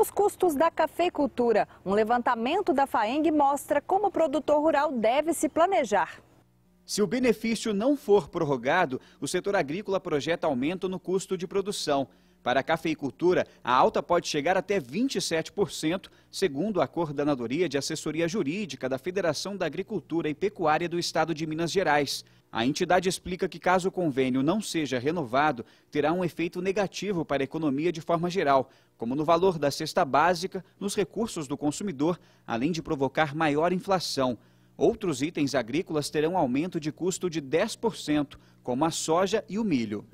os custos da cafeicultura. Um levantamento da FAENG mostra como o produtor rural deve se planejar. Se o benefício não for prorrogado, o setor agrícola projeta aumento no custo de produção. Para a cafeicultura, a alta pode chegar até 27%, segundo a Coordenadoria de Assessoria Jurídica da Federação da Agricultura e Pecuária do Estado de Minas Gerais. A entidade explica que, caso o convênio não seja renovado, terá um efeito negativo para a economia de forma geral, como no valor da cesta básica, nos recursos do consumidor, além de provocar maior inflação. Outros itens agrícolas terão aumento de custo de 10%, como a soja e o milho.